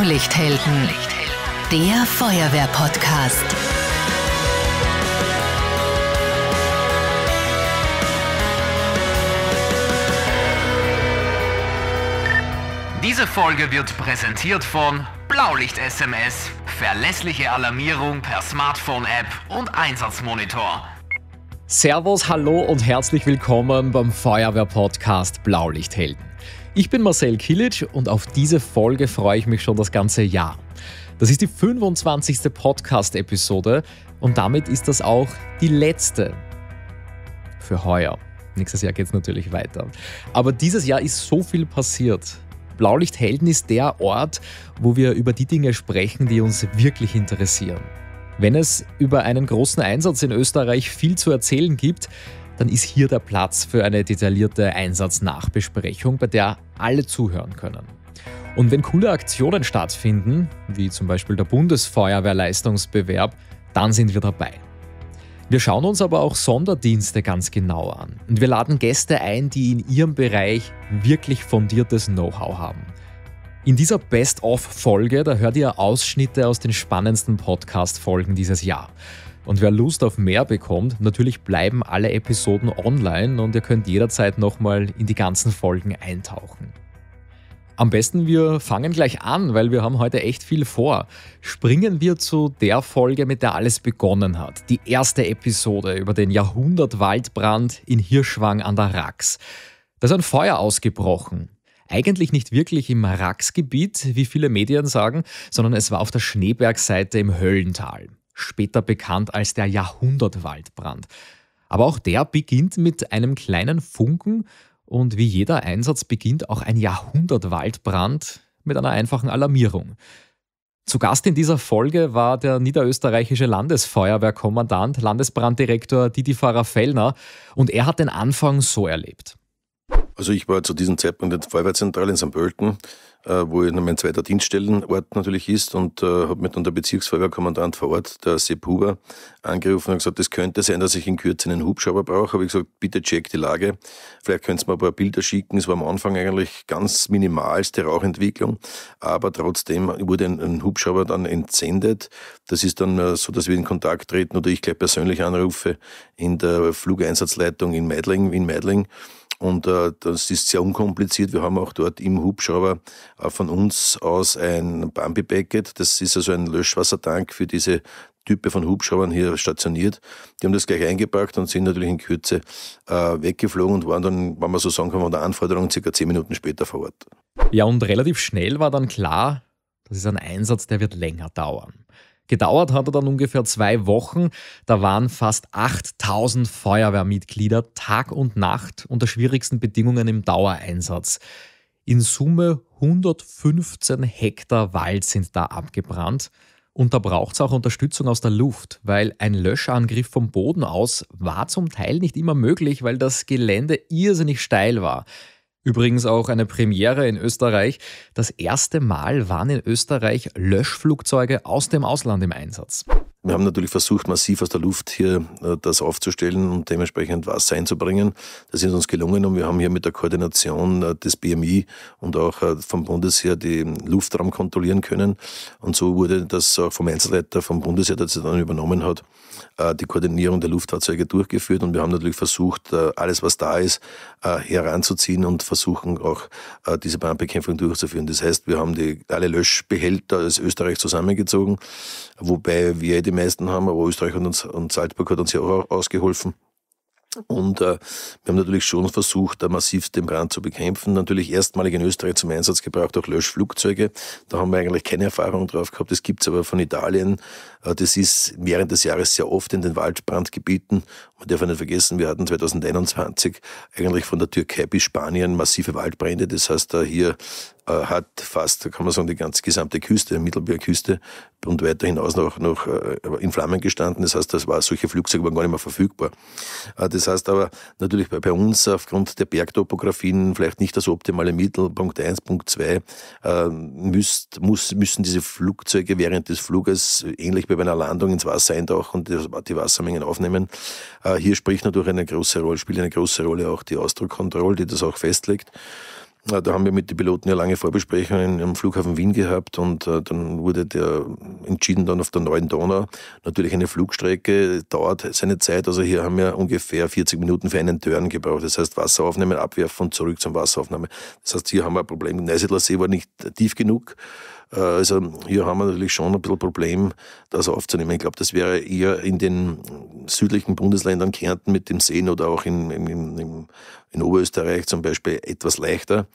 Blaulichthelden, der Feuerwehr-Podcast. Diese Folge wird präsentiert von Blaulicht-SMS, verlässliche Alarmierung per Smartphone-App und Einsatzmonitor. Servus, hallo und herzlich willkommen beim Feuerwehr-Podcast Blaulichthelden. Ich bin Marcel Kilic und auf diese Folge freue ich mich schon das ganze Jahr. Das ist die 25. Podcast-Episode und damit ist das auch die letzte für heuer. Nächstes Jahr geht es natürlich weiter. Aber dieses Jahr ist so viel passiert. Blaulichthelden ist der Ort, wo wir über die Dinge sprechen, die uns wirklich interessieren. Wenn es über einen großen Einsatz in Österreich viel zu erzählen gibt, dann ist hier der Platz für eine detaillierte Einsatznachbesprechung, bei der alle zuhören können. Und wenn coole Aktionen stattfinden, wie zum Beispiel der Bundesfeuerwehrleistungsbewerb, dann sind wir dabei. Wir schauen uns aber auch Sonderdienste ganz genau an und wir laden Gäste ein, die in ihrem Bereich wirklich fundiertes Know-how haben. In dieser Best-of-Folge, da hört ihr Ausschnitte aus den spannendsten Podcast-Folgen dieses Jahr. Und wer Lust auf mehr bekommt, natürlich bleiben alle Episoden online und ihr könnt jederzeit nochmal in die ganzen Folgen eintauchen. Am besten wir fangen gleich an, weil wir haben heute echt viel vor. Springen wir zu der Folge, mit der alles begonnen hat. Die erste Episode über den Jahrhundertwaldbrand in Hirschwang an der Rax. Da ist ein Feuer ausgebrochen. Eigentlich nicht wirklich im Raxgebiet, wie viele Medien sagen, sondern es war auf der Schneebergseite im Höllental später bekannt als der Jahrhundertwaldbrand. Aber auch der beginnt mit einem kleinen Funken und wie jeder Einsatz beginnt auch ein Jahrhundertwaldbrand mit einer einfachen Alarmierung. Zu Gast in dieser Folge war der niederösterreichische Landesfeuerwehrkommandant, Landesbranddirektor Didi Pfarrer-Fellner und er hat den Anfang so erlebt. Also ich war zu diesem Zeitpunkt in der Feuerwehrzentrale in St. Pölten, äh, wo mein zweiter Dienststellenort natürlich ist und äh, habe mir dann der Bezirksfeuerwehrkommandant vor Ort, der Sepp Huber, angerufen und gesagt, es könnte sein, dass ich in Kürze einen Hubschrauber brauche. Habe ich gesagt, bitte check die Lage. Vielleicht könnt ihr mir ein paar Bilder schicken. Es war am Anfang eigentlich ganz minimalste Rauchentwicklung, aber trotzdem wurde ein, Hubschrauber dann entsendet. Das ist dann äh, so, dass wir in Kontakt treten oder ich gleich persönlich anrufe in der Flugeinsatzleitung in Meidling, in Meidling und äh, das ist sehr unkompliziert. Wir haben auch dort im Hubschrauber äh, von uns aus ein Bambi Packet. Das ist also ein Löschwassertank für diese Type von Hubschraubern hier stationiert. Die haben das gleich eingepackt und sind natürlich in Kürze äh, weggeflogen und waren dann, wenn man so sagen kann, von der Anforderung circa zehn Minuten später vor Ort. Ja, und relativ schnell war dann klar, das ist ein Einsatz, der wird länger dauern. Gedauert hat er dann ungefähr zwei Wochen. Da waren fast 8000 Feuerwehrmitglieder Tag und Nacht unter schwierigsten Bedingungen im Dauereinsatz. In Summe 115 Hektar Wald sind da abgebrannt. Und da braucht es auch Unterstützung aus der Luft, weil ein Löschangriff vom Boden aus war zum Teil nicht immer möglich, weil das Gelände irrsinnig steil war. Übrigens auch eine Premiere in Österreich. Das erste Mal waren in Österreich Löschflugzeuge aus dem Ausland im Einsatz. Wir haben natürlich versucht, massiv aus der Luft hier äh, das aufzustellen und dementsprechend Wasser einzubringen. Das ist uns gelungen und wir haben hier mit der Koordination äh, des BMI und auch äh, vom Bundesheer den Luftraum kontrollieren können. Und so wurde das auch vom Einzelleiter vom Bundesheer, der sie dann übernommen hat, die Koordinierung der Luftfahrzeuge durchgeführt. Und wir haben natürlich versucht, alles, was da ist, heranzuziehen und versuchen auch diese Brandbekämpfung durchzuführen. Das heißt, wir haben die, alle Löschbehälter aus Österreich zusammengezogen, wobei wir jedem meisten haben, aber Österreich und, uns, und Salzburg hat uns ja auch ausgeholfen. Und äh, wir haben natürlich schon versucht, da massiv den Brand zu bekämpfen. Natürlich erstmalig in Österreich zum Einsatz gebracht, auch Löschflugzeuge. Da haben wir eigentlich keine Erfahrung drauf gehabt. Das gibt es aber von Italien. Äh, das ist während des Jahres sehr oft in den Waldbrandgebieten. Man darf nicht vergessen, wir hatten 2021 eigentlich von der Türkei bis Spanien massive Waldbrände. Das heißt, da äh, hier äh, hat fast, kann man sagen, die ganze gesamte Küste, Mittelmeerküste und weiter hinaus noch, noch äh, in Flammen gestanden. Das heißt, das war, solche Flugzeuge waren gar nicht mehr verfügbar. Äh, das heißt aber natürlich bei, bei uns aufgrund der Bergtopografien vielleicht nicht das optimale Mittel. Punkt 1, Punkt 2, müsst, muss, müssen diese Flugzeuge während des Fluges ähnlich wie bei einer Landung ins Wasser eintauchen und die Wassermengen aufnehmen. Hier spricht natürlich eine große Rolle, spielt eine große Rolle auch die Ausdruckkontrolle, die das auch festlegt. Äh, da haben wir mit den Piloten ja lange Vorbesprechungen am Flughafen Wien gehabt und äh, dann wurde der entschieden dann auf der neuen Donau. Natürlich eine Flugstrecke, dauert seine Zeit. Also hier haben wir ungefähr 40 Minuten für einen Turn gebraucht. Das heißt Wasser aufnehmen, abwerfen und zurück zum Wasseraufnahme. Das heißt, hier haben wir ein Problem. Neusiedler See war nicht tief genug. Äh, also hier haben wir natürlich schon ein bisschen Problem, das aufzunehmen. Ich glaube, das wäre eher in den südlichen Bundesländern Kärnten mit dem Seen oder auch in, in, in, im in Oberösterreich zum Beispiel etwas leichter.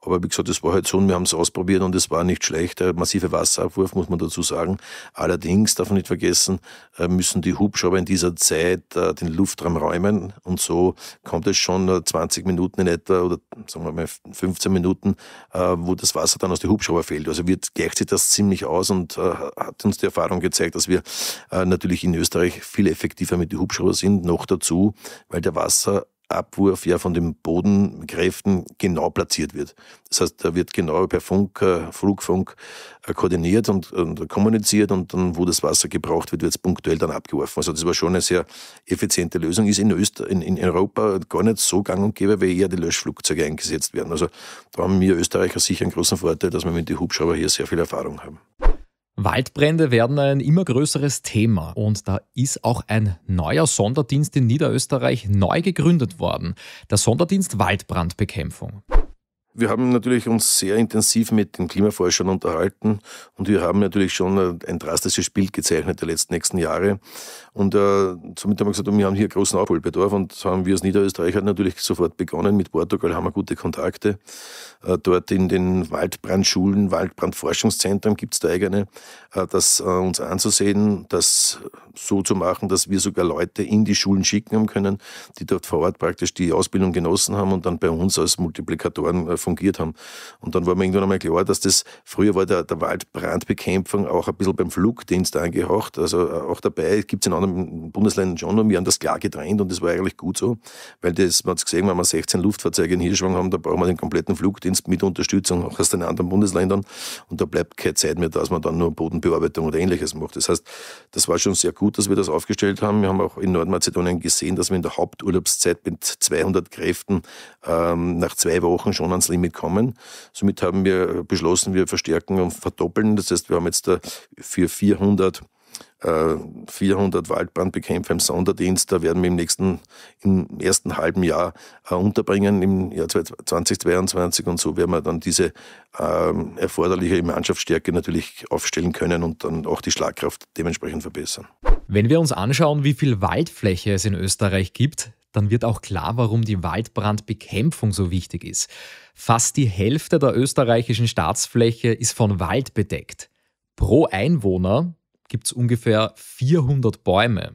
Aber wie gesagt, das war halt so und wir haben es ausprobiert und es war nicht schlecht. massive Wasserabwurf, muss man dazu sagen. Allerdings, darf man nicht vergessen, äh, müssen die Hubschrauber in dieser Zeit äh, den Luftraum räumen und so kommt es schon 20 äh, Minuten in etwa oder sagen wir mal 15 Minuten, wo das Wasser dann aus den Hubschrauber fällt. Also wird, gleicht sich das ziemlich aus und hat uns die Erfahrung gezeigt, dass wir natürlich in Österreich viel effektiver mit den Hubschraubern sind. Noch dazu, weil der Wasser Abwurf ja von den Bodenkräften genau platziert wird. Das heißt, da wird genau per Funk, äh, Flugfunk äh, koordiniert und, und kommuniziert und dann, wo das Wasser gebraucht wird, wird es punktuell dann abgeworfen. Also das war schon eine sehr effiziente Lösung. Ist in, Öster in, in Europa gar nicht so gang und gäbe, weil eher die Löschflugzeuge eingesetzt werden. Also da haben wir Österreicher sicher einen großen Vorteil, dass wir mit den Hubschrauber hier sehr viel Erfahrung haben. Waldbrände werden ein immer größeres Thema und da ist auch ein neuer Sonderdienst in Niederösterreich neu gegründet worden, der Sonderdienst Waldbrandbekämpfung. Wir haben natürlich uns sehr intensiv mit den Klimaforschern unterhalten und wir haben natürlich schon äh, ein drastisches Bild gezeichnet der letzten nächsten Jahre. Und äh, somit haben wir gesagt, wir haben hier großen Aufholbedarf und haben wir als Niederösterreicher natürlich sofort begonnen. Mit Portugal haben wir gute Kontakte. Äh, dort in den Waldbrandschulen, Waldbrandforschungszentren gibt es da eigene, äh, das äh, uns anzusehen, das so zu machen, dass wir sogar Leute in die Schulen schicken können, die dort vor Ort praktisch die Ausbildung genossen haben und dann bei uns als Multiplikatoren äh, fungiert haben. Und dann war mir irgendwann einmal klar, dass das, früher war der, der Waldbrandbekämpfung auch ein bisschen beim Flugdienst angehaucht, also äh, auch dabei, gibt es in anderen Bundesländern schon, und wir haben das klar getrennt und das war eigentlich gut so, weil das, man hat gesehen, wenn wir 16 Luftfahrzeuge in Hirschwang haben, da brauchen wir den kompletten Flugdienst mit Unterstützung auch aus den anderen Bundesländern und da bleibt keine Zeit mehr, dass man dann nur Bodenbearbeitung oder ähnliches macht. Das heißt, das war schon sehr gut, dass wir das aufgestellt haben. Wir haben auch in Nordmazedonien gesehen, dass wir in der Haupturlaubszeit mit 200 Kräften ähm, nach zwei Wochen schon ans Limit kommen. Somit haben wir beschlossen, wir verstärken und verdoppeln. Das heißt, wir haben jetzt für 400 400 äh, Waldbrandbekämpfer im Sonderdienst, da werden wir im nächsten, im ersten halben Jahr äh, unterbringen, im Jahr 2022 und so werden wir dann diese ähm, erforderliche Mannschaftsstärke natürlich aufstellen können und dann auch die Schlagkraft dementsprechend verbessern. Wenn wir uns anschauen, wie viel Waldfläche es in Österreich gibt, dann wird auch klar, warum die Waldbrandbekämpfung so wichtig ist. Fast die Hälfte der österreichischen Staatsfläche ist von Wald bedeckt. Pro Einwohner gibt es ungefähr 400 Bäume.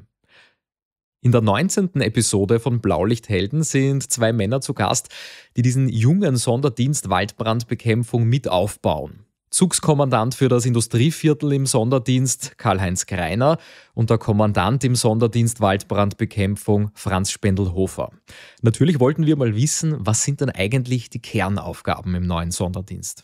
In der 19. Episode von Blaulichthelden sind zwei Männer zu Gast, die diesen jungen Sonderdienst Waldbrandbekämpfung mit aufbauen. Zugskommandant für das Industrieviertel im Sonderdienst Karl-Heinz Greiner und der Kommandant im Sonderdienst Waldbrandbekämpfung Franz Spendelhofer. Natürlich wollten wir mal wissen, was sind denn eigentlich die Kernaufgaben im neuen Sonderdienst?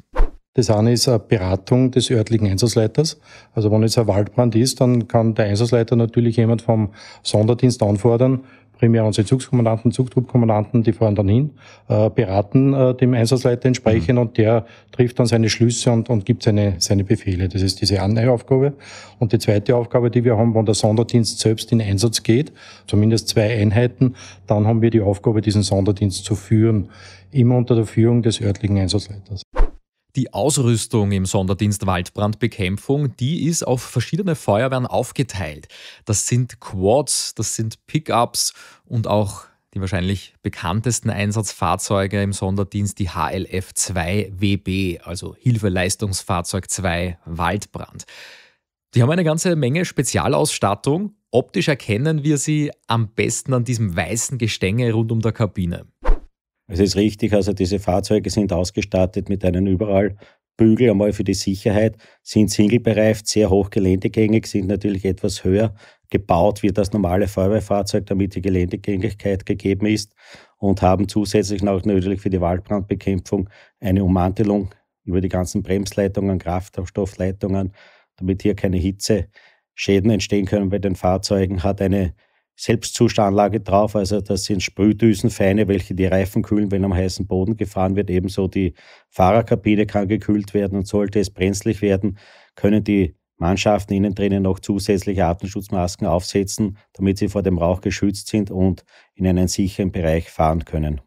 Das eine ist eine Beratung des örtlichen Einsatzleiters. Also wenn jetzt ein Waldbrand ist, dann kann der Einsatzleiter natürlich jemand vom Sonderdienst anfordern, primär unsere Zugskommandanten, Zugtruppkommandanten, die fahren dann hin, äh, beraten äh, dem Einsatzleiter entsprechend mhm. und der trifft dann seine Schlüsse und, und gibt seine, seine Befehle. Das ist diese eine Aufgabe. Und die zweite Aufgabe, die wir haben, wenn der Sonderdienst selbst in Einsatz geht, zumindest zwei Einheiten, dann haben wir die Aufgabe, diesen Sonderdienst zu führen, immer unter der Führung des örtlichen Einsatzleiters. Die Ausrüstung im Sonderdienst Waldbrandbekämpfung, die ist auf verschiedene Feuerwehren aufgeteilt. Das sind Quads, das sind Pickups und auch die wahrscheinlich bekanntesten Einsatzfahrzeuge im Sonderdienst, die HLF 2 WB, also Hilfeleistungsfahrzeug 2 Waldbrand. Die haben eine ganze Menge Spezialausstattung. Optisch erkennen wir sie am besten an diesem weißen Gestänge rund um der Kabine. Es ist richtig, also diese Fahrzeuge sind ausgestattet mit einem überall Bügel einmal für die Sicherheit, sind singlebereift, sehr hoch geländegängig, sind natürlich etwas höher gebaut wie das normale Feuerwehrfahrzeug, damit die Geländegängigkeit gegeben ist und haben zusätzlich noch natürlich für die Waldbrandbekämpfung eine Ummantelung über die ganzen Bremsleitungen, Kraftstoffleitungen, damit hier keine Hitzeschäden entstehen können bei den Fahrzeugen, hat eine Selbstzustandlage drauf. Also das sind Sprühdüsenfeine, welche die Reifen kühlen, wenn am heißen Boden gefahren wird. Ebenso die Fahrerkabine kann gekühlt werden und sollte es brenzlig werden, können die Mannschaften innen drinnen noch zusätzliche Atemschutzmasken aufsetzen, damit sie vor dem Rauch geschützt sind und in einen sicheren Bereich fahren können.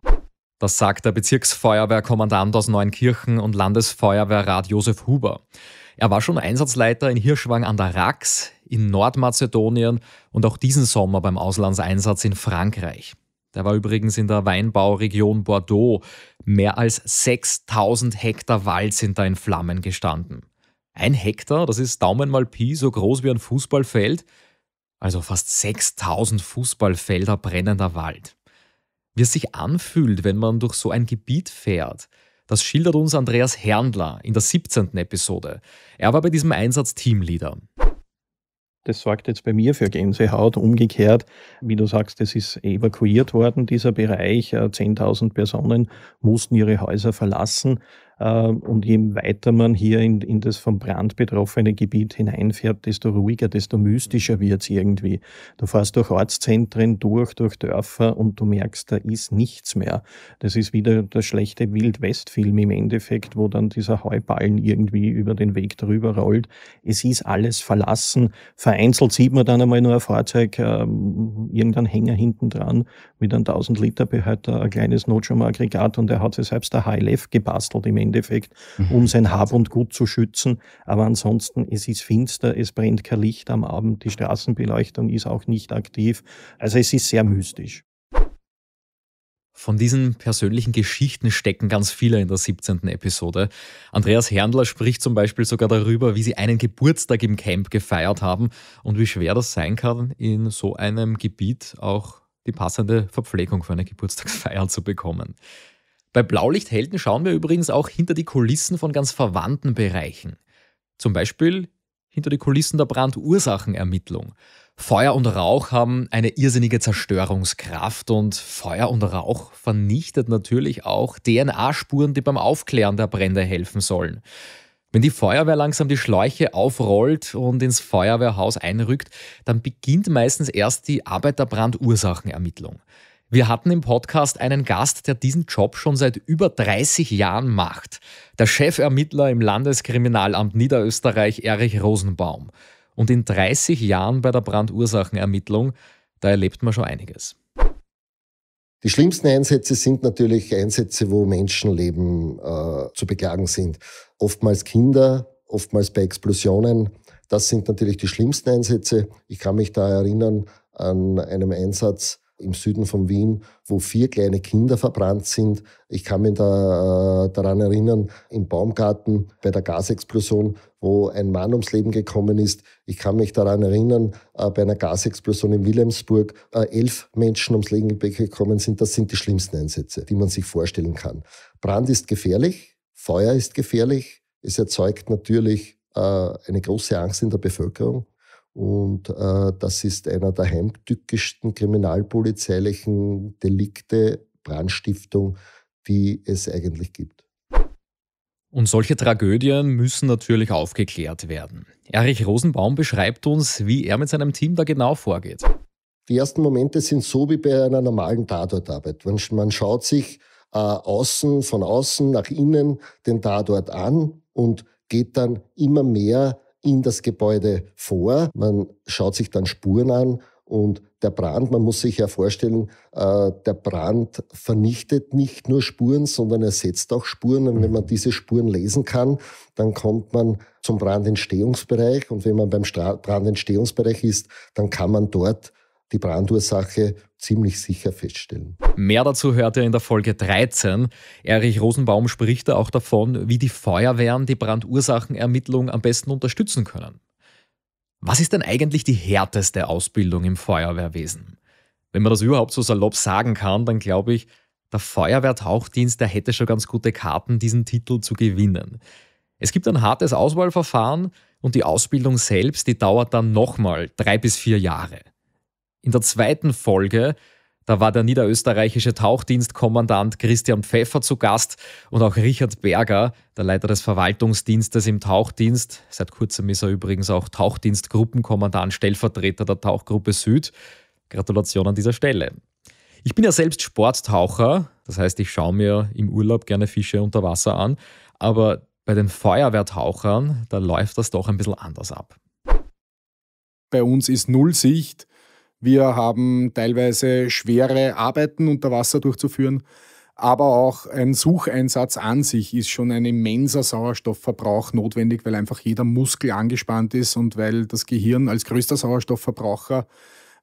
Das sagt der Bezirksfeuerwehrkommandant aus Neunkirchen und Landesfeuerwehrrat Josef Huber. Er war schon Einsatzleiter in Hirschwang an der Rax, in Nordmazedonien und auch diesen Sommer beim Auslandseinsatz in Frankreich. Der war übrigens in der Weinbauregion Bordeaux. Mehr als 6000 Hektar Wald sind da in Flammen gestanden. Ein Hektar, das ist Daumen mal Pi, so groß wie ein Fußballfeld. Also fast 6000 Fußballfelder brennender Wald. Wie es sich anfühlt, wenn man durch so ein Gebiet fährt, das schildert uns Andreas Herndler in der 17. Episode. Er war bei diesem Einsatz Teamleader. Das sorgt jetzt bei mir für Gänsehaut. Umgekehrt, wie du sagst, es ist evakuiert worden, dieser Bereich. 10.000 äh, Personen mussten ihre Häuser verlassen. Ähm, und je weiter man hier in, in das vom Brand betroffene Gebiet hineinfährt, desto ruhiger, desto mystischer wird es irgendwie. Du fährst durch Ortszentren, durch, durch Dörfer und du merkst, da ist nichts mehr. Das ist wieder der schlechte Wildwest-Film im Endeffekt, wo dann dieser Heuballen irgendwie über den Weg drüber rollt. Es ist alles verlassen. Vereinzelt sieht man dann einmal nur ein Fahrzeug, ähm, irgendein Hänger hinten dran mit einem 1000 Liter Behälter, ein kleines Notstromagregat und er hat sich selbst der HLF gebastelt im Endeffekt. Endeffekt, mhm. um sein Hab und Gut zu schützen. Aber ansonsten, es ist finster, es brennt kein Licht am Abend, die Straßenbeleuchtung ist auch nicht aktiv. Also es ist sehr mystisch. Von diesen persönlichen Geschichten stecken ganz viele in der 17. Episode. Andreas Herndler spricht zum Beispiel sogar darüber, wie sie einen Geburtstag im Camp gefeiert haben und wie schwer das sein kann, in so einem Gebiet auch die passende Verpflegung für eine Geburtstagsfeier zu bekommen. Bei Blaulichthelden schauen wir übrigens auch hinter die Kulissen von ganz verwandten Bereichen. Zum Beispiel hinter die Kulissen der Brandursachenermittlung. Feuer und Rauch haben eine irrsinnige Zerstörungskraft und Feuer und Rauch vernichtet natürlich auch DNA-Spuren, die beim Aufklären der Brände helfen sollen. Wenn die Feuerwehr langsam die Schläuche aufrollt und ins Feuerwehrhaus einrückt, dann beginnt meistens erst die Arbeit der Brandursachenermittlung. Wir hatten im Podcast einen Gast, der diesen Job schon seit über 30 Jahren macht. Der Chefermittler im Landeskriminalamt Niederösterreich, Erich Rosenbaum. Und in 30 Jahren bei der Brandursachenermittlung, da erlebt man schon einiges. Die schlimmsten Einsätze sind natürlich Einsätze, wo Menschenleben äh, zu beklagen sind. Oftmals Kinder, oftmals bei Explosionen. Das sind natürlich die schlimmsten Einsätze. Ich kann mich da erinnern an einen Einsatz im Süden von Wien, wo vier kleine Kinder verbrannt sind. Ich kann mich da, äh, daran erinnern, im Baumgarten bei der Gasexplosion, wo ein Mann ums Leben gekommen ist. Ich kann mich daran erinnern, äh, bei einer Gasexplosion in Wilhelmsburg äh, elf Menschen ums Leben gekommen sind. Das sind die schlimmsten Einsätze, die man sich vorstellen kann. Brand ist gefährlich, Feuer ist gefährlich. Es erzeugt natürlich äh, eine große Angst in der Bevölkerung. Und äh, das ist einer der heimtückischsten kriminalpolizeilichen Delikte, Brandstiftung, die es eigentlich gibt. Und solche Tragödien müssen natürlich aufgeklärt werden. Erich Rosenbaum beschreibt uns, wie er mit seinem Team da genau vorgeht. Die ersten Momente sind so wie bei einer normalen Tatortarbeit. Man schaut sich äh, außen, von außen nach innen den Tatort an und geht dann immer mehr in das Gebäude vor. Man schaut sich dann Spuren an und der Brand, man muss sich ja vorstellen, äh, der Brand vernichtet nicht nur Spuren, sondern ersetzt auch Spuren. Und wenn mhm. man diese Spuren lesen kann, dann kommt man zum Brandentstehungsbereich. Und wenn man beim Brandentstehungsbereich ist, dann kann man dort die Brandursache ziemlich sicher feststellen. Mehr dazu hört ihr in der Folge 13. Erich Rosenbaum spricht da auch davon, wie die Feuerwehren die Brandursachenermittlung am besten unterstützen können. Was ist denn eigentlich die härteste Ausbildung im Feuerwehrwesen? Wenn man das überhaupt so salopp sagen kann, dann glaube ich, der Feuerwehrtauchdienst, der hätte schon ganz gute Karten, diesen Titel zu gewinnen. Es gibt ein hartes Auswahlverfahren und die Ausbildung selbst, die dauert dann nochmal drei bis vier Jahre. In der zweiten Folge, da war der niederösterreichische Tauchdienstkommandant Christian Pfeffer zu Gast und auch Richard Berger, der Leiter des Verwaltungsdienstes im Tauchdienst. Seit kurzem ist er übrigens auch Tauchdienstgruppenkommandant, Stellvertreter der Tauchgruppe Süd. Gratulation an dieser Stelle. Ich bin ja selbst Sporttaucher, das heißt, ich schaue mir im Urlaub gerne Fische unter Wasser an, aber bei den Feuerwehrtauchern, da läuft das doch ein bisschen anders ab. Bei uns ist Nullsicht wir haben teilweise schwere Arbeiten unter Wasser durchzuführen, aber auch ein Sucheinsatz an sich ist schon ein immenser Sauerstoffverbrauch notwendig, weil einfach jeder Muskel angespannt ist und weil das Gehirn als größter Sauerstoffverbraucher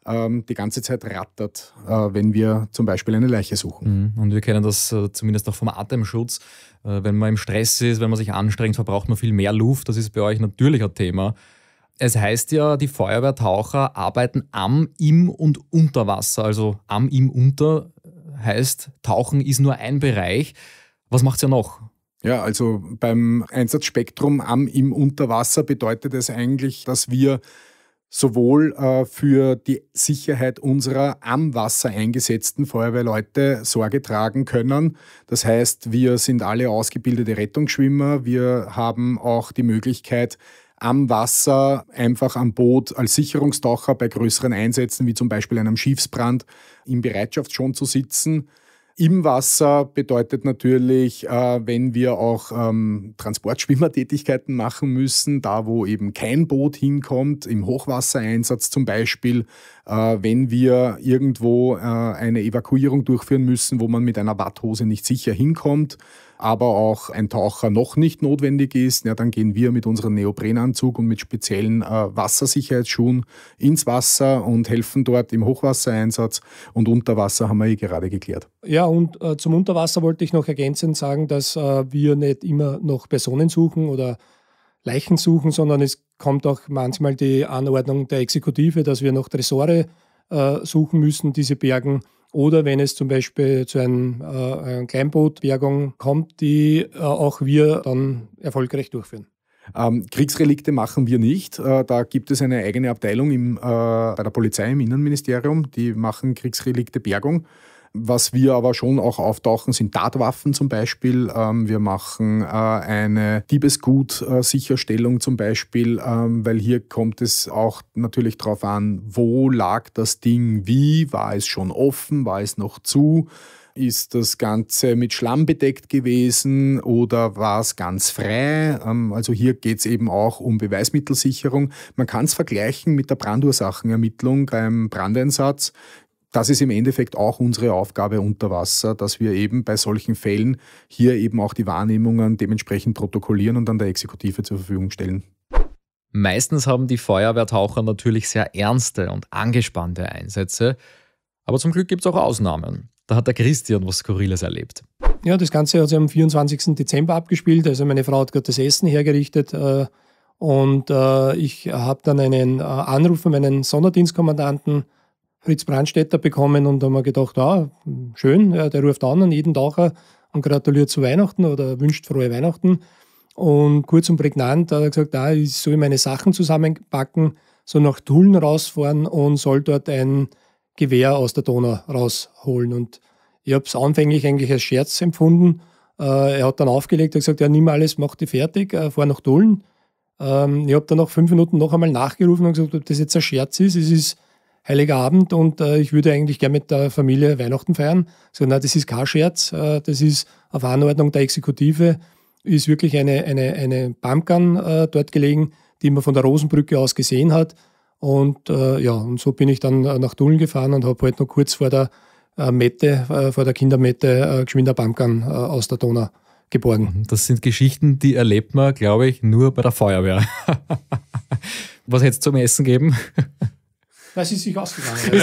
ähm, die ganze Zeit rattert, äh, wenn wir zum Beispiel eine Leiche suchen. Mhm. Und wir kennen das äh, zumindest auch vom Atemschutz. Äh, wenn man im Stress ist, wenn man sich anstrengt, verbraucht man viel mehr Luft. Das ist bei euch natürlich ein Thema. Es heißt ja, die Feuerwehrtaucher arbeiten am, im und unter Wasser. Also am, im, unter heißt, Tauchen ist nur ein Bereich. Was macht es ja noch? Ja, also beim Einsatzspektrum am, im unter Wasser bedeutet es eigentlich, dass wir sowohl äh, für die Sicherheit unserer am Wasser eingesetzten Feuerwehrleute Sorge tragen können. Das heißt, wir sind alle ausgebildete Rettungsschwimmer. Wir haben auch die Möglichkeit, am Wasser, einfach am Boot als Sicherungstaucher bei größeren Einsätzen, wie zum Beispiel einem Schiffsbrand, in Bereitschaft schon zu sitzen. Im Wasser bedeutet natürlich, äh, wenn wir auch ähm, Transportschwimmertätigkeiten machen müssen, da wo eben kein Boot hinkommt, im Hochwassereinsatz zum Beispiel, äh, wenn wir irgendwo äh, eine Evakuierung durchführen müssen, wo man mit einer Watthose nicht sicher hinkommt, aber auch ein Taucher noch nicht notwendig ist, ja, dann gehen wir mit unserem Neoprenanzug und mit speziellen äh, Wassersicherheitsschuhen ins Wasser und helfen dort im Hochwassereinsatz. Und Unterwasser haben wir eh gerade geklärt. Ja, und äh, zum Unterwasser wollte ich noch ergänzend sagen, dass äh, wir nicht immer noch Personen suchen oder Leichen suchen, sondern es kommt auch manchmal die Anordnung der Exekutive, dass wir noch Tresore äh, suchen müssen, diese Bergen oder wenn es zum Beispiel zu einer äh, einer Kleinbootbergung kommt, die äh, auch wir dann erfolgreich durchführen. Ähm, Kriegsrelikte machen wir nicht. Äh, da gibt es eine eigene Abteilung im, äh, bei der Polizei im Innenministerium, die machen Kriegsrelikte Bergung. Was wir aber schon auch auftauchen, sind Tatwaffen zum Beispiel. Ähm, wir machen äh, eine Diebesgut-Sicherstellung äh, zum Beispiel, ähm, weil hier kommt es auch natürlich darauf an, wo lag das Ding wie, war es schon offen, war es noch zu ist das Ganze mit Schlamm bedeckt gewesen oder war es ganz frei? Ähm, also hier geht es eben auch um Beweismittelsicherung. Man kann es vergleichen mit der Brandursachenermittlung beim Brandeinsatz das ist im Endeffekt auch unsere Aufgabe unter Wasser, dass wir eben bei solchen Fällen hier eben auch die Wahrnehmungen dementsprechend protokollieren und dann der Exekutive zur Verfügung stellen. Meistens haben die Feuerwehrtaucher natürlich sehr ernste und angespannte Einsätze, aber zum Glück gibt es auch Ausnahmen. Da hat der Christian was Skurriles erlebt. Ja, das Ganze hat sich am 24. Dezember abgespielt. Also meine Frau hat gerade das Essen hergerichtet äh, und äh, ich habe dann einen äh, Anruf von meinen Sonderdienstkommandanten Fritz Brandstätter bekommen und haben mir gedacht, ah, schön, der ruft an an jeden Tag und gratuliert zu Weihnachten oder wünscht frohe Weihnachten. Und kurz und prägnant hat er gesagt, ah, ich soll meine Sachen zusammenpacken, so nach Tulln rausfahren und soll dort ein Gewehr aus der Donau rausholen. Und ich habe es anfänglich eigentlich als Scherz empfunden. Äh, er hat dann aufgelegt, er hat gesagt, ja, nimm alles, mach die fertig, äh, fahr nach Tulln. Ähm, ich habe dann nach fünf Minuten noch einmal nachgerufen und gesagt, ob das jetzt ein Scherz ist. Es ist Heiliger Abend und äh, ich würde eigentlich gerne mit der Familie Weihnachten feiern. So, na, das ist kein Scherz, äh, das ist auf Anordnung der Exekutive, ist wirklich eine, eine, eine Pumpgun äh, dort gelegen, die man von der Rosenbrücke aus gesehen hat. Und äh, ja, und so bin ich dann äh, nach Dulln gefahren und habe halt noch kurz vor der äh, Mette, vor der Kindermette, äh, geschwind eine Pumpgun aus der Donau geborgen. Mhm, das sind Geschichten, die erlebt man, glaube ich, nur bei der Feuerwehr. Was hätte es zum Essen geben? Weil sie sich ausgegangen. Sie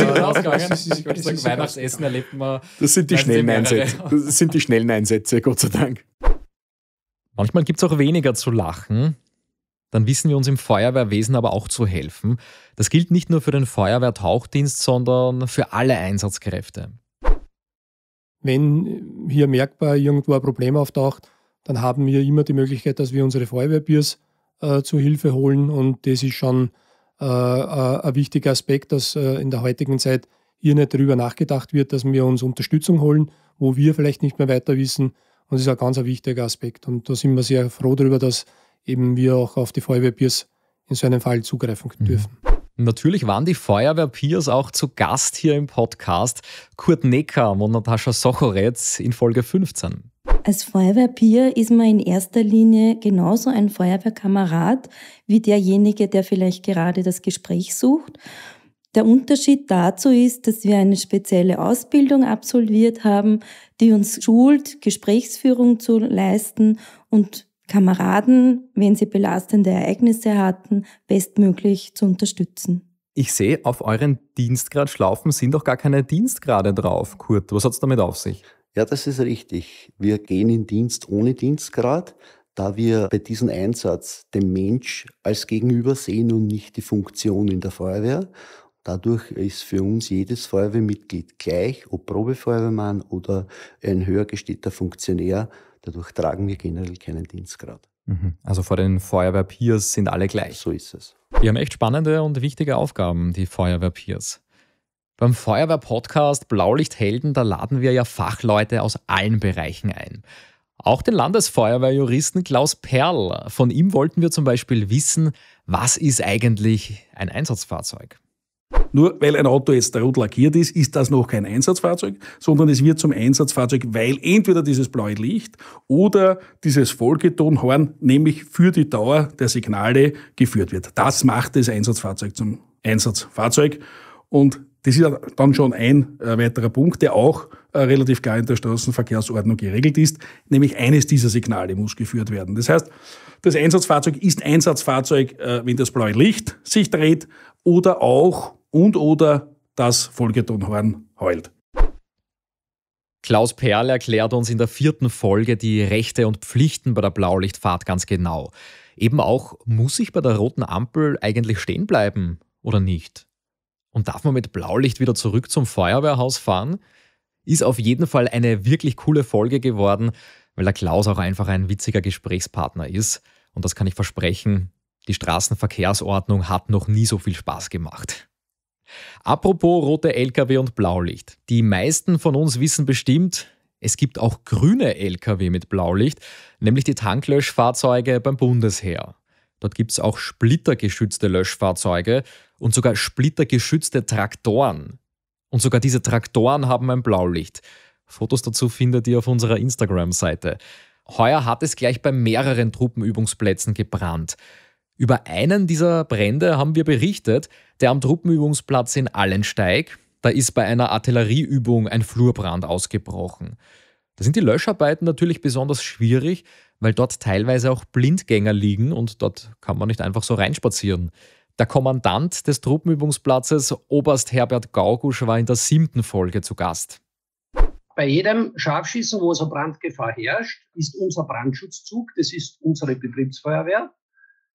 sind ist, das Weihnachtsessen erlebt man. Das sind die schnellen Einsätze. Das sind die schnellen Einsätze, Gott sei Dank. Manchmal gibt es auch weniger zu lachen. Dann wissen wir uns im Feuerwehrwesen aber auch zu helfen. Das gilt nicht nur für den Feuerwehrtauchdienst, sondern für alle Einsatzkräfte. Wenn hier merkbar irgendwo ein Problem auftaucht, dann haben wir immer die Möglichkeit, dass wir unsere Feuerwehrbiers äh, zu Hilfe holen und das ist schon äh, äh, ein wichtiger Aspekt, dass äh, in der heutigen Zeit hier nicht darüber nachgedacht wird, dass wir uns Unterstützung holen, wo wir vielleicht nicht mehr weiter wissen. Und das ist ein ganz ein wichtiger Aspekt. Und da sind wir sehr froh darüber, dass eben wir auch auf die Feuerwehrpeers in so einem Fall zugreifen mhm. dürfen. Natürlich waren die Feuerwehrpeers auch zu Gast hier im Podcast. Kurt Necker und Natascha Sochoretz in Folge 15. Als Feuerwehrbier ist man in erster Linie genauso ein Feuerwehrkamerad wie derjenige, der vielleicht gerade das Gespräch sucht. Der Unterschied dazu ist, dass wir eine spezielle Ausbildung absolviert haben, die uns schult, Gesprächsführung zu leisten und Kameraden, wenn sie belastende Ereignisse hatten, bestmöglich zu unterstützen. Ich sehe, auf euren Dienstgradschlaufen sind doch gar keine Dienstgrade drauf. Kurt, was hat es damit auf sich? Ja, das ist richtig. Wir gehen in Dienst ohne Dienstgrad, da wir bei diesem Einsatz den Mensch als Gegenüber sehen und nicht die Funktion in der Feuerwehr. Dadurch ist für uns jedes Feuerwehrmitglied gleich, ob Probefeuerwehrmann oder ein höher gestellter Funktionär. Dadurch tragen wir generell keinen Dienstgrad. Mhm. Also vor den Feuerwehrpeers sind alle gleich. So ist es. Wir haben echt spannende und wichtige Aufgaben, die Feuerwehrpeers. Beim Feuerwehr-Podcast Blaulichthelden, da laden wir ja Fachleute aus allen Bereichen ein. Auch den Landesfeuerwehrjuristen Klaus Perl. Von ihm wollten wir zum Beispiel wissen, was ist eigentlich ein Einsatzfahrzeug? Nur weil ein Auto jetzt rot lackiert ist, ist das noch kein Einsatzfahrzeug, sondern es wird zum Einsatzfahrzeug, weil entweder dieses blaue Licht oder dieses Folgetonhorn nämlich für die Dauer der Signale geführt wird. Das macht das Einsatzfahrzeug zum Einsatzfahrzeug und das ist dann schon ein äh, weiterer Punkt, der auch äh, relativ klar in der Straßenverkehrsordnung geregelt ist, nämlich eines dieser Signale muss geführt werden. Das heißt, das Einsatzfahrzeug ist Einsatzfahrzeug, äh, wenn das blaue Licht sich dreht oder auch und oder das Folgetonhorn heult. Klaus Perl erklärt uns in der vierten Folge die Rechte und Pflichten bei der Blaulichtfahrt ganz genau. Eben auch, muss ich bei der roten Ampel eigentlich stehen bleiben oder nicht? Und darf man mit Blaulicht wieder zurück zum Feuerwehrhaus fahren? Ist auf jeden Fall eine wirklich coole Folge geworden, weil der Klaus auch einfach ein witziger Gesprächspartner ist. Und das kann ich versprechen, die Straßenverkehrsordnung hat noch nie so viel Spaß gemacht. Apropos rote Lkw und Blaulicht. Die meisten von uns wissen bestimmt, es gibt auch grüne Lkw mit Blaulicht, nämlich die Tanklöschfahrzeuge beim Bundesheer. Dort gibt es auch splittergeschützte Löschfahrzeuge und sogar splittergeschützte Traktoren. Und sogar diese Traktoren haben ein Blaulicht. Fotos dazu findet ihr auf unserer Instagram-Seite. Heuer hat es gleich bei mehreren Truppenübungsplätzen gebrannt. Über einen dieser Brände haben wir berichtet, der am Truppenübungsplatz in Allensteig, da ist bei einer Artillerieübung ein Flurbrand ausgebrochen. Da sind die Löscharbeiten natürlich besonders schwierig, weil dort teilweise auch Blindgänger liegen und dort kann man nicht einfach so reinspazieren. Der Kommandant des Truppenübungsplatzes, Oberst Herbert Gaugusch, war in der siebten Folge zu Gast. Bei jedem Scharfschießen, wo so Brandgefahr herrscht, ist unser Brandschutzzug, das ist unsere Betriebsfeuerwehr,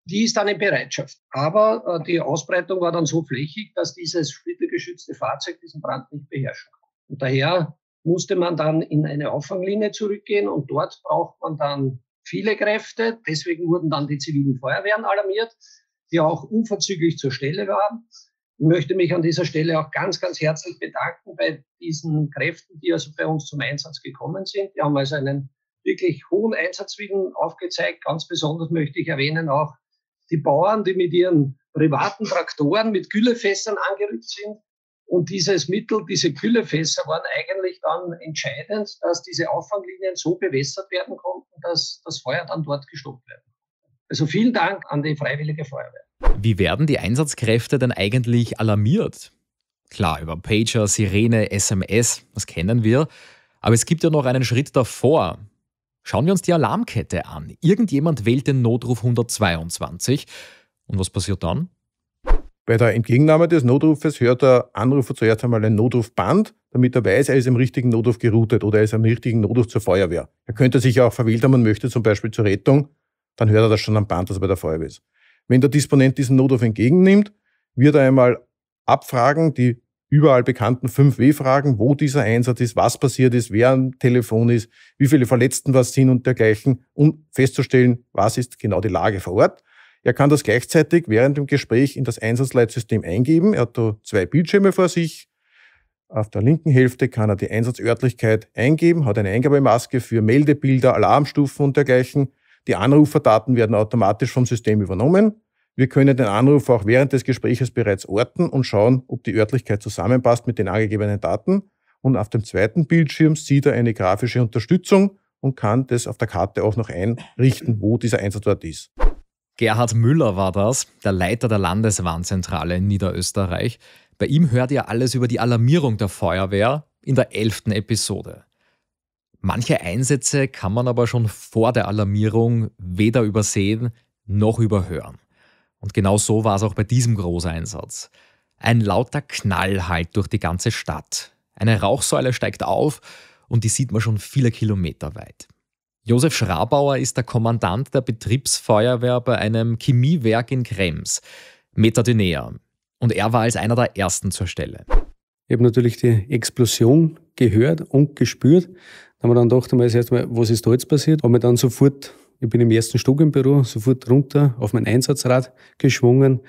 die ist dann in Bereitschaft. Aber äh, die Ausbreitung war dann so flächig, dass dieses splittergeschützte Fahrzeug diesen Brand nicht beherrschen kann. Und daher musste man dann in eine Auffanglinie zurückgehen und dort braucht man dann viele Kräfte. Deswegen wurden dann die zivilen Feuerwehren alarmiert, die auch unverzüglich zur Stelle waren. Ich möchte mich an dieser Stelle auch ganz, ganz herzlich bedanken bei diesen Kräften, die also bei uns zum Einsatz gekommen sind. Die haben also einen wirklich hohen Einsatzwillen aufgezeigt. Ganz besonders möchte ich erwähnen auch die Bauern, die mit ihren privaten Traktoren mit Güllefässern angerückt sind und dieses Mittel, diese Kühlefässer waren eigentlich dann entscheidend, dass diese Auffanglinien so bewässert werden konnten, dass das Feuer dann dort gestoppt werden. Also vielen Dank an die Freiwillige Feuerwehr. Wie werden die Einsatzkräfte denn eigentlich alarmiert? Klar, über Pager, Sirene, SMS, das kennen wir. Aber es gibt ja noch einen Schritt davor. Schauen wir uns die Alarmkette an. Irgendjemand wählt den Notruf 122. Und was passiert dann? Bei der Entgegennahme des Notrufes hört der Anrufer zuerst einmal ein Notrufband, damit er weiß, er ist im richtigen Notruf geroutet oder er ist am richtigen Notruf zur Feuerwehr. Er könnte sich auch verwählt haben und möchte zum Beispiel zur Rettung, dann hört er das schon am Band, dass also er bei der Feuerwehr ist. Wenn der Disponent diesen Notruf entgegennimmt, wird er einmal abfragen, die überall bekannten 5W-Fragen, wo dieser Einsatz ist, was passiert ist, wer am Telefon ist, wie viele Verletzten was sind und dergleichen, um festzustellen, was ist genau die Lage vor Ort. Er kann das gleichzeitig während dem Gespräch in das Einsatzleitsystem eingeben. Er hat da zwei Bildschirme vor sich. Auf der linken Hälfte kann er die Einsatzörtlichkeit eingeben, hat eine Eingabemaske für Meldebilder, Alarmstufen und dergleichen. Die Anruferdaten werden automatisch vom System übernommen. Wir können den Anruf auch während des Gespräches bereits orten und schauen, ob die Örtlichkeit zusammenpasst mit den angegebenen Daten. Und auf dem zweiten Bildschirm sieht er eine grafische Unterstützung und kann das auf der Karte auch noch einrichten, wo dieser Einsatzort ist. Gerhard Müller war das, der Leiter der Landeswarnzentrale in Niederösterreich. Bei ihm hört ihr alles über die Alarmierung der Feuerwehr in der elften Episode. Manche Einsätze kann man aber schon vor der Alarmierung weder übersehen noch überhören. Und genau so war es auch bei diesem Großeinsatz. Ein lauter Knall halt durch die ganze Stadt. Eine Rauchsäule steigt auf und die sieht man schon viele Kilometer weit. Josef Schrabauer ist der Kommandant der Betriebsfeuerwehr bei einem Chemiewerk in Krems, Metadynea. Und er war als einer der ersten zur Stelle. Ich habe natürlich die Explosion gehört und gespürt. Da haben wir dann gedacht, einmal erst mal, was ist da jetzt passiert? Haben wir dann sofort, ich bin im ersten Stock im Büro, sofort runter auf mein Einsatzrad geschwungen,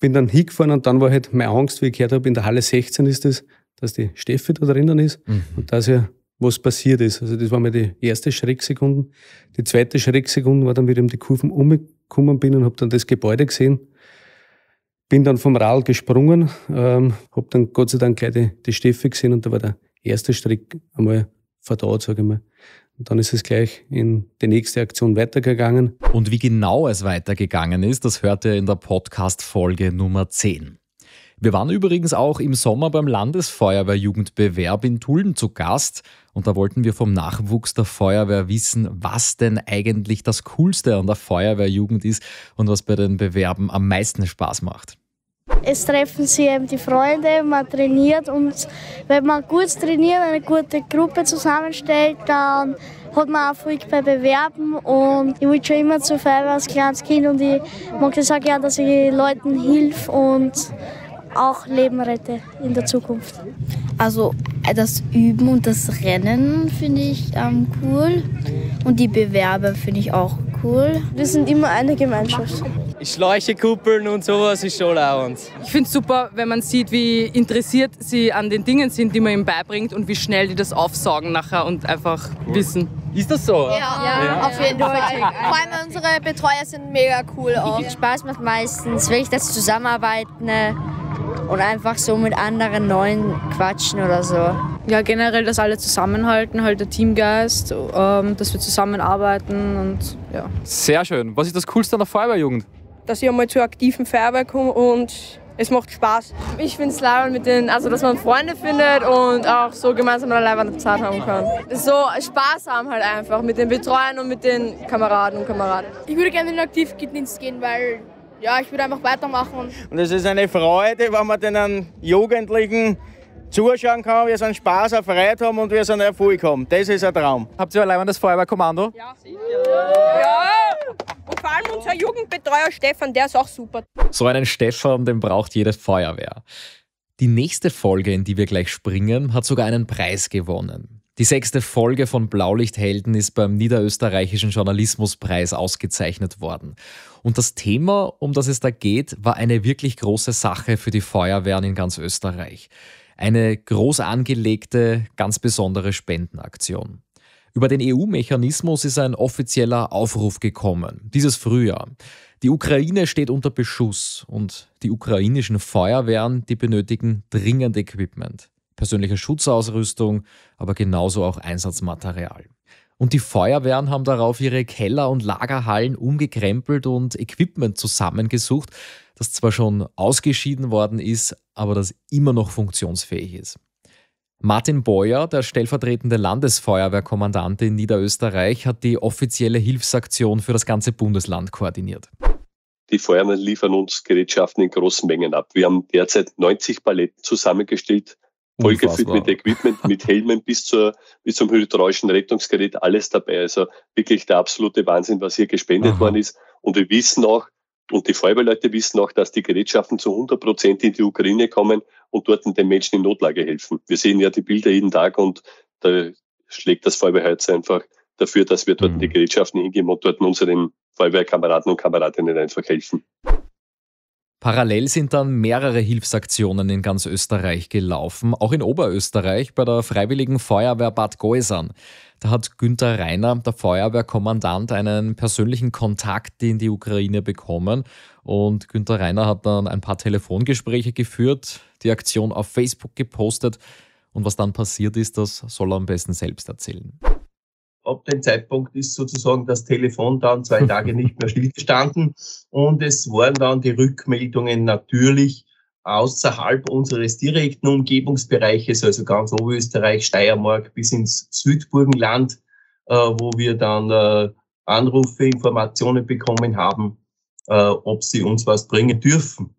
bin dann hingefahren und dann war halt meine Angst, wie ich gehört habe, in der Halle 16 ist es, das, dass die Steffi da drinnen ist mhm. und dass ihr was passiert ist. Also das war mal die erste Schrecksekunde. Die zweite Schrecksekunde war dann, wie ich um die Kurven umgekommen bin und habe dann das Gebäude gesehen. Bin dann vom Rad gesprungen, ähm, habe dann Gott sei Dank gleich die, die Steffi gesehen und da war der erste Schreck einmal verdaut, sage ich mal. Und dann ist es gleich in die nächste Aktion weitergegangen. Und wie genau es weitergegangen ist, das hört ihr in der Podcast-Folge Nummer 10. Wir waren übrigens auch im Sommer beim Landesfeuerwehrjugendbewerb in Tulln zu Gast und da wollten wir vom Nachwuchs der Feuerwehr wissen, was denn eigentlich das Coolste an der Feuerwehrjugend ist und was bei den Bewerben am meisten Spaß macht. Es treffen sich eben die Freunde, man trainiert und wenn man gut trainiert, eine gute Gruppe zusammenstellt, dann hat man Erfolg bei Bewerben und ich will schon immer zur Feuerwehr als kleines Kind und ich mag das auch gerne, dass ich Leuten hilf und auch Leben rette in der Zukunft. Also äh, das Üben und das Rennen finde ich ähm, cool und die Bewerber finde ich auch cool. Wir sind immer eine Gemeinschaft. Schläuche kuppeln und sowas ist schon auch uns. Ich finde es super, wenn man sieht, wie interessiert sie an den Dingen sind, die man ihnen beibringt und wie schnell die das aufsaugen nachher und einfach cool. wissen. Ist das so? Ja, ja, ja. auf jeden Fall. Vor allem unsere Betreuer sind mega cool auch. Spaß macht meistens wirklich das Zusammenarbeiten. Ne? und einfach so mit anderen Neuen quatschen oder so. Ja, generell, dass alle zusammenhalten, halt der Teamgeist, ähm, dass wir zusammenarbeiten und ja. Sehr schön. Was ist das Coolste an der Feuerwehrjugend? Dass ich einmal zur aktiven Feuerwehr komme und es macht Spaß. Ich finde es leider mit den, also dass man Freunde findet und auch so gemeinsam eine Leibwand Zeit haben kann. So Spaß haben halt einfach mit den Betreuern und mit den Kameraden und Kameraden. Ich würde gerne in den Aktivdienst gehen, weil ja, ich würde einfach weitermachen. Und es ist eine Freude, wenn man den Jugendlichen zuschauen kann, wir sind Spaß auf Freude haben und wir sind Erfolg haben. Das ist ein Traum. Habt ihr allein das Feuerwehrkommando? Ja. ja. Und vor allem unser Jugendbetreuer Stefan, der ist auch super. So einen Stefan, den braucht jede Feuerwehr. Die nächste Folge, in die wir gleich springen, hat sogar einen Preis gewonnen. Die sechste Folge von Blaulichthelden ist beim Niederösterreichischen Journalismuspreis ausgezeichnet worden. Und das Thema, um das es da geht, war eine wirklich große Sache für die Feuerwehren in ganz Österreich. Eine groß angelegte, ganz besondere Spendenaktion. Über den EU-Mechanismus ist ein offizieller Aufruf gekommen, dieses Frühjahr. Die Ukraine steht unter Beschuss und die ukrainischen Feuerwehren, die benötigen dringend Equipment persönliche Schutzausrüstung, aber genauso auch Einsatzmaterial. Und die Feuerwehren haben darauf ihre Keller und Lagerhallen umgekrempelt und Equipment zusammengesucht, das zwar schon ausgeschieden worden ist, aber das immer noch funktionsfähig ist. Martin Beuer, der stellvertretende Landesfeuerwehrkommandant in Niederösterreich, hat die offizielle Hilfsaktion für das ganze Bundesland koordiniert. Die Feuerwehren liefern uns Gerätschaften in großen Mengen ab. Wir haben derzeit 90 Paletten zusammengestellt, vollgefüllt mit Equipment, mit Helmen bis, zur, bis zum hydraulischen Rettungsgerät, alles dabei. Also wirklich der absolute Wahnsinn, was hier gespendet Aha. worden ist. Und wir wissen auch, und die Feuerwehrleute wissen auch, dass die Gerätschaften zu 100 Prozent in die Ukraine kommen und dort den Menschen in Notlage helfen. Wir sehen ja die Bilder jeden Tag und da schlägt das Feuerwehrherz einfach dafür, dass wir dort mhm. die Gerätschaften hingeben und dort unseren Feuerwehrkameraden und Kameradinnen einfach helfen. Parallel sind dann mehrere Hilfsaktionen in ganz Österreich gelaufen, auch in Oberösterreich bei der Freiwilligen Feuerwehr Bad Goisern. Da hat Günter Reiner, der Feuerwehrkommandant, einen persönlichen Kontakt in die Ukraine bekommen. Und Günter Reiner hat dann ein paar Telefongespräche geführt, die Aktion auf Facebook gepostet. Und was dann passiert ist, das soll er am besten selbst erzählen ab dem Zeitpunkt ist sozusagen das Telefon dann zwei Tage nicht mehr stillgestanden und es waren dann die Rückmeldungen natürlich außerhalb unseres direkten Umgebungsbereiches, also ganz Oberösterreich, Steiermark bis ins Südburgenland, äh, wo wir dann äh, Anrufe, Informationen bekommen haben, äh, ob sie uns was bringen dürfen.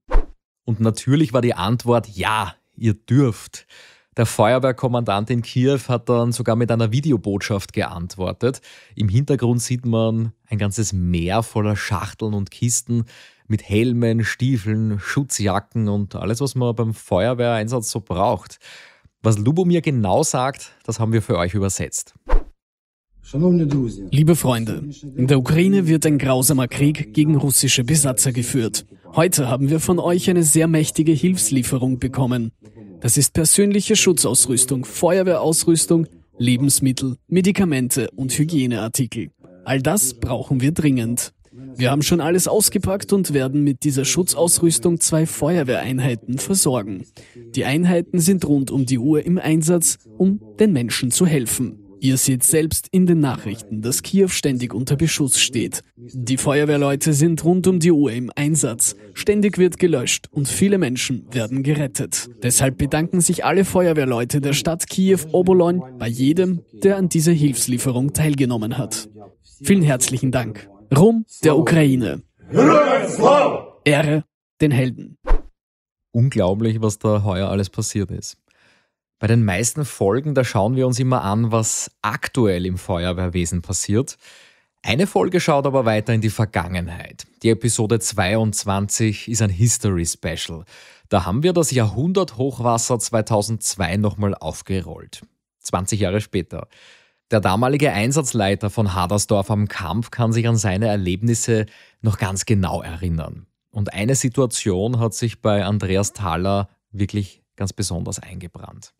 Und natürlich war die Antwort ja, ihr dürft. Der Feuerwehrkommandant in Kiew hat dann sogar mit einer Videobotschaft geantwortet. Im Hintergrund sieht man ein ganzes Meer voller Schachteln und Kisten mit Helmen, Stiefeln, Schutzjacken und alles, was man beim Feuerwehreinsatz so braucht. Was Lubomir genau sagt, das haben wir für euch übersetzt. Liebe Freunde, in der Ukraine wird ein grausamer Krieg gegen russische Besatzer geführt. Heute haben wir von euch eine sehr mächtige Hilfslieferung bekommen. Das ist persönliche Schutzausrüstung, Feuerwehrausrüstung, Lebensmittel, Medikamente und Hygieneartikel. All das brauchen wir dringend. Wir haben schon alles ausgepackt und werden mit dieser Schutzausrüstung zwei Feuerwehreinheiten versorgen. Die Einheiten sind rund um die Uhr im Einsatz, um den Menschen zu helfen. Ihr seht selbst in den Nachrichten, dass Kiew ständig unter Beschuss steht. Die Feuerwehrleute sind rund um die Uhr im Einsatz. Ständig wird gelöscht und viele Menschen werden gerettet. Deshalb bedanken sich alle Feuerwehrleute der Stadt Kiew-Obolon bei jedem, der an dieser Hilfslieferung teilgenommen hat. Vielen herzlichen Dank. Rum der Ukraine. Ehre den Helden. Unglaublich, was da heuer alles passiert ist. Bei den meisten Folgen, da schauen wir uns immer an, was aktuell im Feuerwehrwesen passiert. Eine Folge schaut aber weiter in die Vergangenheit. Die Episode 22 ist ein History Special. Da haben wir das Jahrhunderthochwasser 2002 nochmal aufgerollt. 20 Jahre später. Der damalige Einsatzleiter von Hadersdorf am Kampf kann sich an seine Erlebnisse noch ganz genau erinnern. Und eine Situation hat sich bei Andreas Thaler wirklich ganz besonders eingebrannt.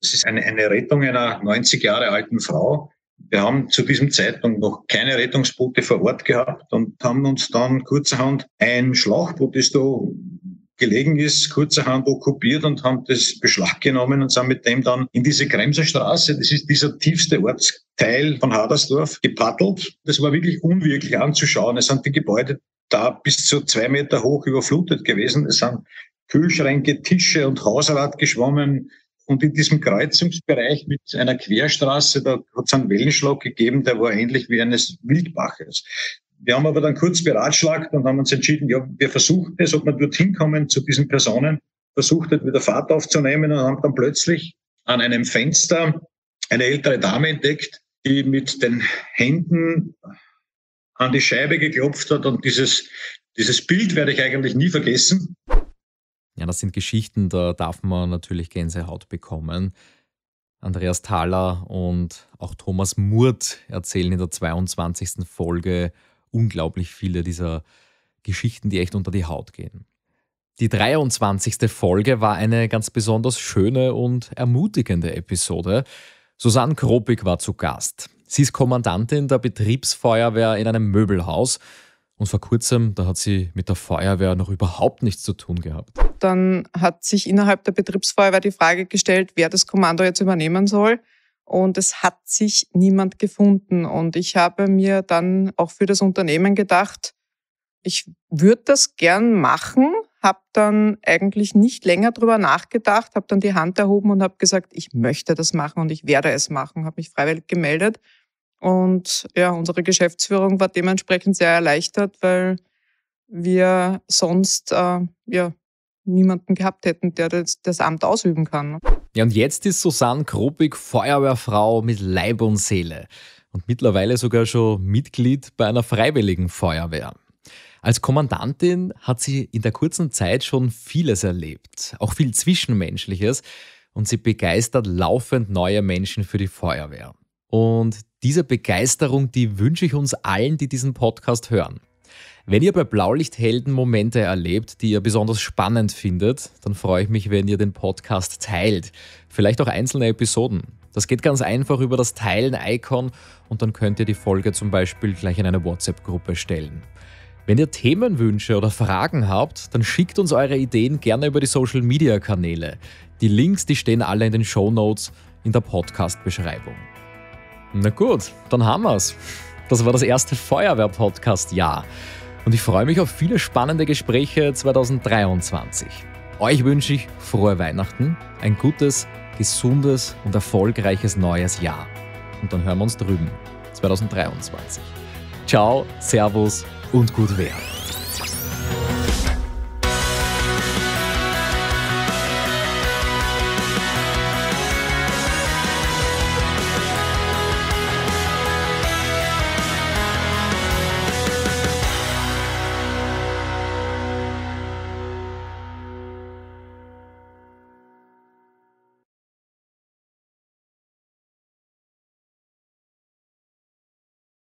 Es ist eine, eine Rettung einer 90 Jahre alten Frau. Wir haben zu diesem Zeitpunkt noch keine Rettungsboote vor Ort gehabt und haben uns dann kurzerhand ein Schlauchboot, das da gelegen ist, kurzerhand okkupiert und haben das Beschlag genommen und sind mit dem dann in diese Kremserstraße, das ist dieser tiefste Ortsteil von Hadersdorf, gepaddelt. Das war wirklich unwirklich anzuschauen. Es sind die Gebäude da bis zu zwei Meter hoch überflutet gewesen. Es sind Kühlschränke, Tische und Hausrat geschwommen. Und in diesem Kreuzungsbereich mit einer Querstraße, da hat es einen Wellenschlag gegeben, der war ähnlich wie eines Wildbaches. Wir haben aber dann kurz beratschlagt und haben uns entschieden, ja, wir versuchen es, ob wir dorthin kommen zu diesen Personen, versucht hat, wieder Fahrt aufzunehmen und haben dann plötzlich an einem Fenster eine ältere Dame entdeckt, die mit den Händen an die Scheibe geklopft hat und dieses, dieses Bild werde ich eigentlich nie vergessen. Ja, das sind Geschichten, da darf man natürlich Gänsehaut bekommen. Andreas Thaler und auch Thomas Murt erzählen in der 22. Folge unglaublich viele dieser Geschichten, die echt unter die Haut gehen. Die 23. Folge war eine ganz besonders schöne und ermutigende Episode. Susanne Kropik war zu Gast. Sie ist Kommandantin der Betriebsfeuerwehr in einem Möbelhaus und vor kurzem, da hat sie mit der Feuerwehr noch überhaupt nichts zu tun gehabt. Dann hat sich innerhalb der Betriebsfeuerwehr die Frage gestellt, wer das Kommando jetzt übernehmen soll. Und es hat sich niemand gefunden. Und ich habe mir dann auch für das Unternehmen gedacht, ich würde das gern machen, habe dann eigentlich nicht länger drüber nachgedacht, habe dann die Hand erhoben und habe gesagt, ich möchte das machen und ich werde es machen, habe mich freiwillig gemeldet und ja, unsere Geschäftsführung war dementsprechend sehr erleichtert, weil wir sonst äh, ja, niemanden gehabt hätten, der das, das, Amt ausüben kann. Ja, und jetzt ist Susanne Kropik Feuerwehrfrau mit Leib und Seele und mittlerweile sogar schon Mitglied bei einer freiwilligen Feuerwehr. Als Kommandantin hat sie in der kurzen Zeit schon vieles erlebt, auch viel Zwischenmenschliches, und sie begeistert laufend neue Menschen für die Feuerwehr. Und diese Begeisterung, die wünsche ich uns allen, die diesen Podcast hören. Wenn ihr bei Blaulichthelden Momente erlebt, die ihr besonders spannend findet, dann freue ich mich, wenn ihr den Podcast teilt. Vielleicht auch einzelne Episoden. Das geht ganz einfach über das Teilen-Icon und dann könnt ihr die Folge zum Beispiel gleich in eine WhatsApp-Gruppe stellen. Wenn ihr Themenwünsche oder Fragen habt, dann schickt uns eure Ideen gerne über die Social-Media-Kanäle. Die Links, die stehen alle in den Show Notes in der Podcast-Beschreibung. Na gut, dann haben wir's. Das war das erste Feuerwehr-Podcast-Jahr. Und ich freue mich auf viele spannende Gespräche 2023. Euch wünsche ich frohe Weihnachten, ein gutes, gesundes und erfolgreiches neues Jahr. Und dann hören wir uns drüben, 2023. Ciao, Servus und gut Wehr.